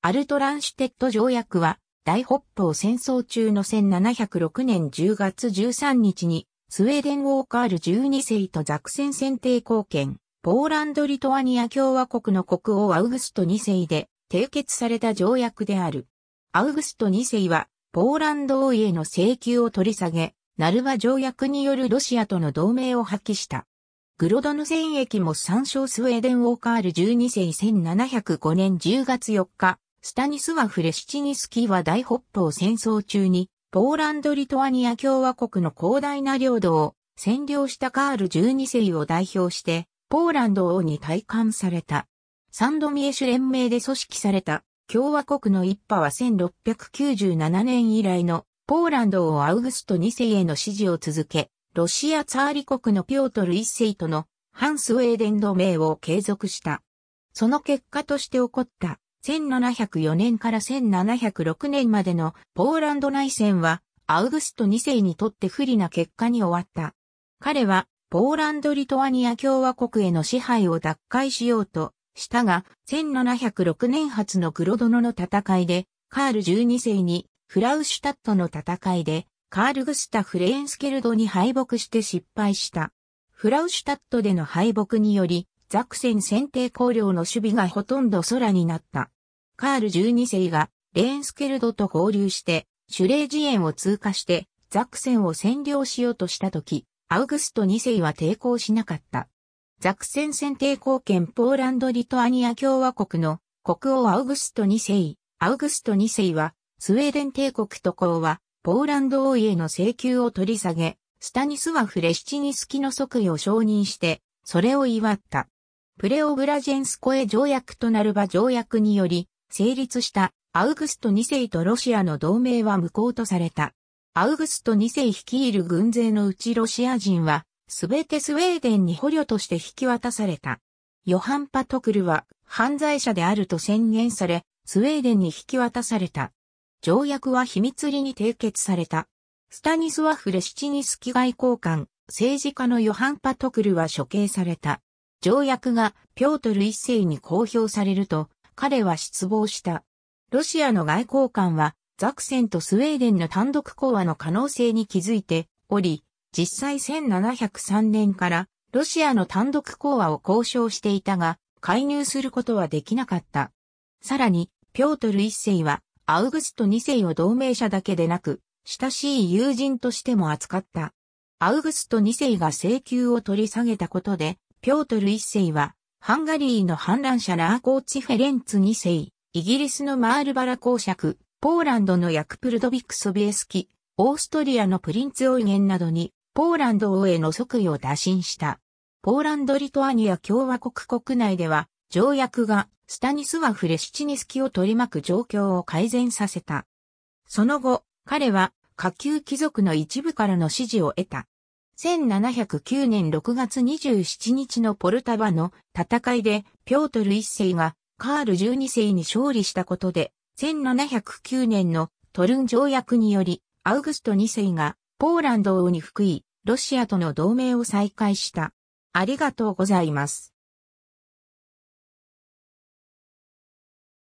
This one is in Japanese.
アルトランシュテット条約は、大北方戦争中の1706年10月13日に、スウェーデンウォーカール12世とザクセン選定貢献、ポーランド・リトアニア共和国の国王アウグスト2世で締結された条約である。アウグスト2世は、ポーランド王への請求を取り下げ、ナルバ条約によるロシアとの同盟を破棄した。グロドヌ戦役も参照スウェーデンウォーカール12世1705年10月4日、スタニスワフ・レシチニスキーは大北方戦争中に、ポーランド・リトアニア共和国の広大な領土を占領したカール12世を代表して、ポーランド王に退官された。サンドミエシュ連盟で組織された共和国の一派は1697年以来のポーランド王アウグスト2世への支持を続け、ロシアツァーリ国のピョートル1世との反スウェーデン同盟を継続した。その結果として起こった1704年から1706年までのポーランド内戦は、アウグスト2世にとって不利な結果に終わった。彼は、ポーランド・リトアニア共和国への支配を奪回しようとしたが、1706年初のグロドノの戦いで、カール12世にフラウシュタットの戦いで、カール・グスタ・フレーンスケルドに敗北して失敗した。フラウシュタットでの敗北により、ザクセン選定公領の守備がほとんど空になった。カール12世がレーンスケルドと合流して、シュレージエンを通過して、ザクセンを占領しようとしたとき、アウグスト2世は抵抗しなかった。ザクセン選定公権ポーランド・リトアニア共和国の国王アウグスト2世、アウグスト2世は、スウェーデン帝国渡航は、ポーランド王への請求を取り下げ、スタニスワフ・レシチニスキの即位を承認して、それを祝った。プレオブラジェンスコエ条約となる場条約により、成立したアウグスト2世とロシアの同盟は無効とされた。アウグスト2世率いる軍勢のうちロシア人は、すべてスウェーデンに捕虜として引き渡された。ヨハン・パトクルは犯罪者であると宣言され、スウェーデンに引き渡された。条約は秘密裏に締結された。スタニスワフ・レシチニスキ外交官、政治家のヨハン・パトクルは処刑された。条約がピョートル一世に公表されると、彼は失望した。ロシアの外交官は、ザクセンとスウェーデンの単独講和の可能性に気づいており、実際1703年からロシアの単独講和を交渉していたが、介入することはできなかった。さらに、ピョートル一世は、アウグスト二世を同盟者だけでなく、親しい友人としても扱った。アウグスト二世が請求を取り下げたことで、ピョートル一世は、ハンガリーの反乱者ラーコーチ・フェレンツ二世、イギリスのマールバラ公爵、ポーランドのヤクプルドビック・ソビエスキ、オーストリアのプリンツ・オイゲンなどに、ポーランド王への即位を打診した。ポーランド・リトアニア共和国国内では、条約がスタニスワフ・レシチニスキを取り巻く状況を改善させた。その後、彼は下級貴族の一部からの支持を得た。1709年6月27日のポルタバの戦いで、ピョートル一世がカール12世に勝利したことで、1709年のトルン条約により、アウグスト2世がポーランド王に復位、ロシアとの同盟を再開した。ありがとうございます。